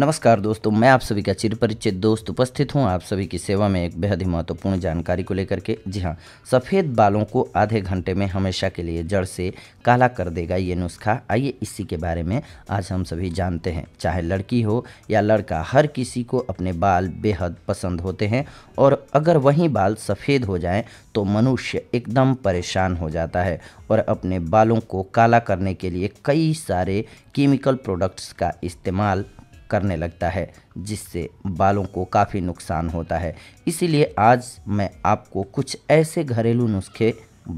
नमस्कार दोस्तों मैं आप सभी का चिरपरिचित दोस्त उपस्थित हूं आप सभी की सेवा में एक बेहद ही महत्वपूर्ण जानकारी को लेकर के जी हां सफ़ेद बालों को आधे घंटे में हमेशा के लिए जड़ से काला कर देगा ये नुस्खा आइए इसी के बारे में आज हम सभी जानते हैं चाहे लड़की हो या लड़का हर किसी को अपने बाल बेहद पसंद होते हैं और अगर वहीं बाल सफ़ेद हो जाए तो मनुष्य एकदम परेशान हो जाता है और अपने बालों को काला करने के लिए कई सारे केमिकल प्रोडक्ट्स का इस्तेमाल करने लगता है जिससे बालों को काफ़ी नुकसान होता है इसीलिए आज मैं आपको कुछ ऐसे घरेलू नुस्खे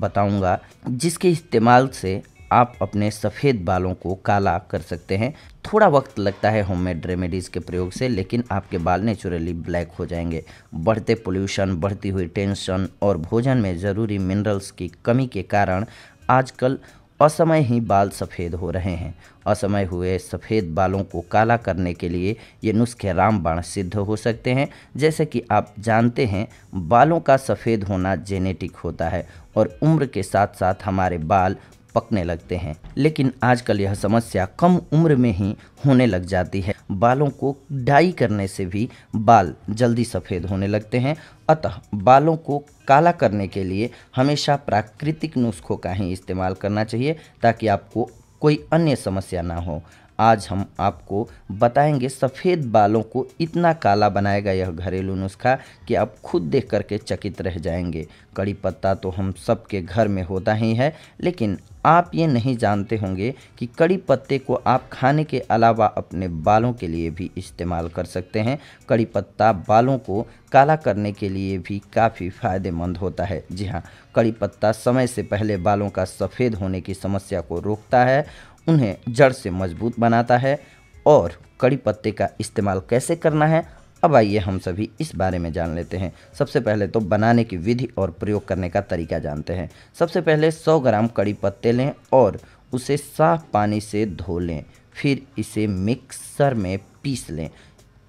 बताऊंगा जिसके इस्तेमाल से आप अपने सफ़ेद बालों को काला कर सकते हैं थोड़ा वक्त लगता है होममेड रेमेडीज़ के प्रयोग से लेकिन आपके बाल नेचुरली ब्लैक हो जाएंगे बढ़ते पोल्यूशन बढ़ती हुई टेंशन और भोजन में ज़रूरी मिनरल्स की कमी के कारण आजकल असमय ही बाल सफ़ेद हो रहे हैं असमय हुए सफ़ेद बालों को काला करने के लिए ये नुस्खे रामबाण सिद्ध हो सकते हैं जैसे कि आप जानते हैं बालों का सफ़ेद होना जेनेटिक होता है और उम्र के साथ साथ हमारे बाल पकने लगते हैं लेकिन आजकल यह समस्या कम उम्र में ही होने लग जाती है बालों को डाई करने से भी बाल जल्दी सफ़ेद होने लगते हैं अतः बालों को काला करने के लिए हमेशा प्राकृतिक नुस्खों का ही इस्तेमाल करना चाहिए ताकि आपको कोई अन्य समस्या ना हो आज हम आपको बताएंगे सफ़ेद बालों को इतना काला बनाएगा यह घरेलू नुस्खा कि आप खुद देख करके चकित रह जाएंगे कड़ी पत्ता तो हम सबके घर में होता ही है लेकिन आप ये नहीं जानते होंगे कि कड़ी पत्ते को आप खाने के अलावा अपने बालों के लिए भी इस्तेमाल कर सकते हैं कड़ी पत्ता बालों को काला करने के लिए भी काफ़ी फ़ायदेमंद होता है जी हाँ कड़ी पत्ता समय से पहले बालों का सफ़ेद होने की समस्या को रोकता है उन्हें जड़ से मजबूत बनाता है और कड़ी पत्ते का इस्तेमाल कैसे करना है अब आइए हम सभी इस बारे में जान लेते हैं सबसे पहले तो बनाने की विधि और प्रयोग करने का तरीका जानते हैं सबसे पहले 100 ग्राम कड़ी पत्ते लें और उसे साफ पानी से धो लें फिर इसे मिक्सर में पीस लें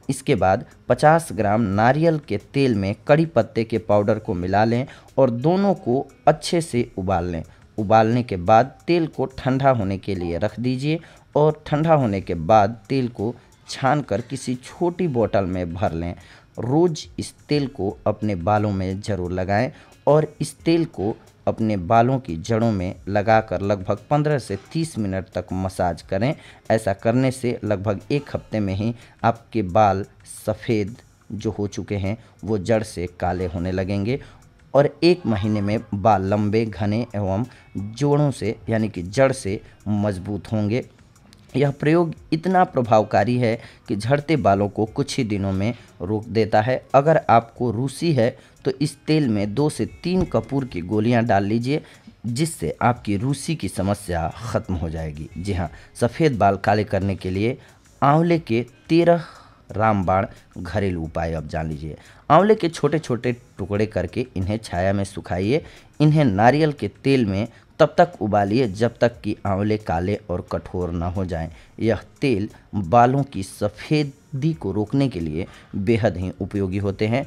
इसके बाद 50 ग्राम नारियल के तेल में कड़ी पत्ते के पाउडर को मिला लें और दोनों को अच्छे से उबाल लें उबालने के बाद तेल को ठंडा होने के लिए रख दीजिए और ठंडा होने के बाद तेल को छान कर किसी छोटी बोतल में भर लें रोज़ इस तेल को अपने बालों में ज़रूर लगाएं और इस तेल को अपने बालों की जड़ों में लगाकर लगभग 15 से 30 मिनट तक मसाज करें ऐसा करने से लगभग एक हफ्ते में ही आपके बाल सफ़ेद जो हो चुके हैं वो जड़ से काले होने लगेंगे और एक महीने में बाल लंबे घने एवं जोड़ों से यानी कि जड़ से मजबूत होंगे यह प्रयोग इतना प्रभावकारी है कि झड़ते बालों को कुछ ही दिनों में रोक देता है अगर आपको रूसी है तो इस तेल में दो से तीन कपूर की गोलियां डाल लीजिए जिससे आपकी रूसी की समस्या ख़त्म हो जाएगी जी हाँ सफ़ेद बाल काले करने के लिए आंवले के तेरह रामबाण घरेलू उपाय अब जान लीजिए आंवले के छोटे छोटे टुकड़े करके इन्हें छाया में सुखाइए इन्हें नारियल के तेल में तब तक उबालिए जब तक कि आंवले काले और कठोर ना हो जाएं। यह तेल बालों की सफ़ेदी को रोकने के लिए बेहद ही उपयोगी होते हैं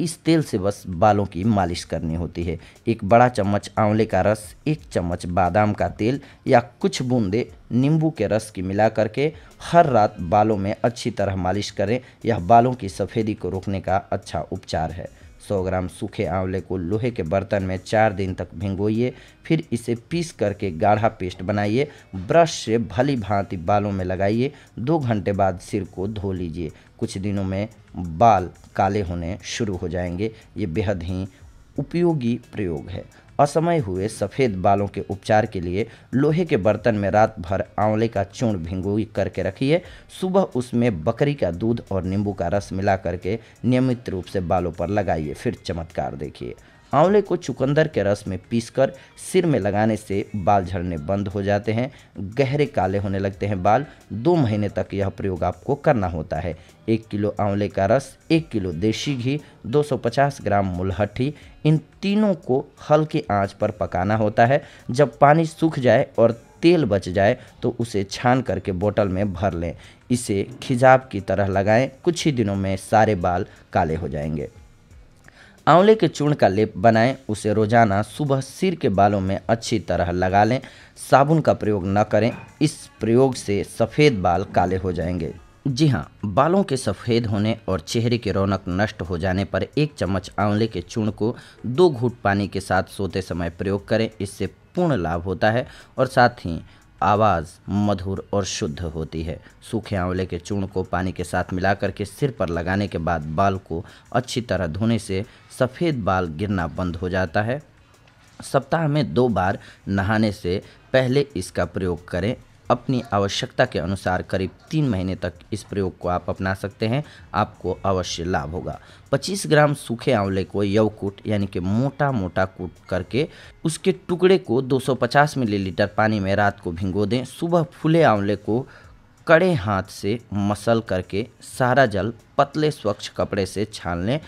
इस तेल से बस बालों की मालिश करनी होती है एक बड़ा चम्मच आंवले का रस एक चम्मच बादाम का तेल या कुछ बूंदे नींबू के रस की मिला करके हर रात बालों में अच्छी तरह मालिश करें यह बालों की सफ़ेदी को रोकने का अच्छा उपचार है 100 ग्राम सूखे आंवले को लोहे के बर्तन में चार दिन तक भिंगोइए फिर इसे पीस करके गाढ़ा पेस्ट बनाइए ब्रश से भली भांति बालों में लगाइए दो घंटे बाद सिर को धो लीजिए कुछ दिनों में बाल काले होने शुरू हो जाएंगे ये बेहद ही उपयोगी प्रयोग है असमय हुए सफ़ेद बालों के उपचार के लिए लोहे के बर्तन में रात भर आंवले का चूर्ण भिंगोई करके रखिए सुबह उसमें बकरी का दूध और नींबू का रस मिला करके नियमित रूप से बालों पर लगाइए फिर चमत्कार देखिए आंवले को चुकंदर के रस में पीसकर सिर में लगाने से बाल झड़ने बंद हो जाते हैं गहरे काले होने लगते हैं बाल दो महीने तक यह प्रयोग आपको करना होता है एक किलो आंवले का रस एक किलो देशी घी 250 ग्राम मुलहठी इन तीनों को हल्के आंच पर पकाना होता है जब पानी सूख जाए और तेल बच जाए तो उसे छान करके बोतल में भर लें इसे खिजाब की तरह लगाएं कुछ ही दिनों में सारे बाल काले हो जाएंगे आंवले के चूर्ण का लेप बनाएं उसे रोजाना सुबह सिर के बालों में अच्छी तरह लगा लें साबुन का प्रयोग न करें इस प्रयोग से सफ़ेद बाल काले हो जाएंगे जी हाँ बालों के सफ़ेद होने और चेहरे की रौनक नष्ट हो जाने पर एक चम्मच आंवले के चूर्ण को दो घूट पानी के साथ सोते समय प्रयोग करें इससे पूर्ण लाभ होता है और साथ ही आवाज़ मधुर और शुद्ध होती है सूखे आंवले के चूर्ण को पानी के साथ मिलाकर के सिर पर लगाने के बाद बाल को अच्छी तरह धोने से सफ़ेद बाल गिरना बंद हो जाता है सप्ताह में दो बार नहाने से पहले इसका प्रयोग करें अपनी आवश्यकता के अनुसार करीब तीन महीने तक इस प्रयोग को आप अपना सकते हैं आपको अवश्य लाभ होगा 25 ग्राम सूखे आंवले को यवकूट यानी कि मोटा मोटा कूट करके उसके टुकड़े को 250 मिलीलीटर पानी में रात को भिंगो दें सुबह फूले आंवले को कड़े हाथ से मसल करके सारा जल पतले स्वच्छ कपड़े से छान लें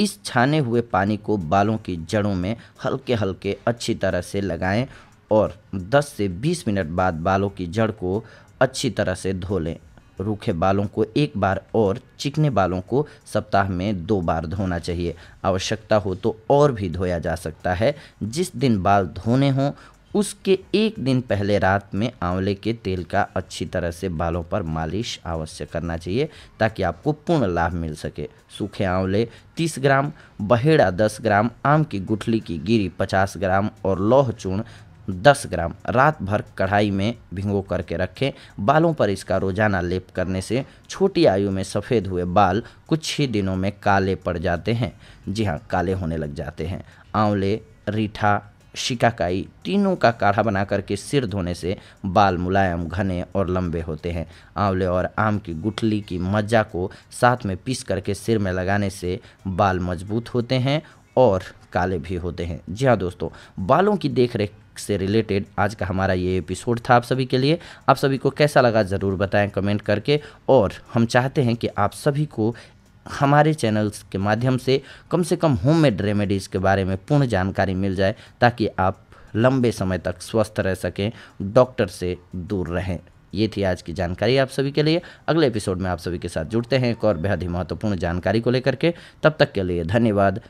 इस छाने हुए पानी को बालों की जड़ों में हल्के हल्के अच्छी तरह से लगाएं और 10 से 20 मिनट बाद बालों की जड़ को अच्छी तरह से धो लें रूखे बालों को एक बार और चिकने बालों को सप्ताह में दो बार धोना चाहिए आवश्यकता हो तो और भी धोया जा सकता है जिस दिन बाल धोने हों उसके एक दिन पहले रात में आंवले के तेल का अच्छी तरह से बालों पर मालिश अवश्य करना चाहिए ताकि आपको पूर्ण लाभ मिल सके सूखे आंवले 30 ग्राम बहेड़ा 10 ग्राम आम की गुठली की गिरी 50 ग्राम और लौह चूर्ण दस ग्राम रात भर कढ़ाई में भिंगो करके रखें बालों पर इसका रोजाना लेप करने से छोटी आयु में सफ़ेद हुए बाल कुछ ही दिनों में काले पड़ जाते हैं जी हाँ काले होने लग जाते हैं आंवले रीठा शिकाकाई तीनों का काढ़ा बना करके सिर धोने से बाल मुलायम घने और लंबे होते हैं आंवले और आम की गुठली की मज्जा को साथ में पीस करके सिर में लगाने से बाल मजबूत होते हैं और काले भी होते हैं जी हाँ दोस्तों बालों की रेख से रिलेटेड आज का हमारा ये एपिसोड था आप सभी के लिए आप सभी को कैसा लगा ज़रूर बताएं कमेंट करके और हम चाहते हैं कि आप सभी को हमारे चैनल्स के माध्यम से कम से कम होममेड रेमेडीज़ के बारे में पूर्ण जानकारी मिल जाए ताकि आप लंबे समय तक स्वस्थ रह सकें डॉक्टर से दूर रहें ये थी आज की जानकारी आप सभी के लिए अगले एपिसोड में आप सभी के साथ जुड़ते हैं एक और बेहद ही महत्वपूर्ण जानकारी को लेकर के तब तक के लिए धन्यवाद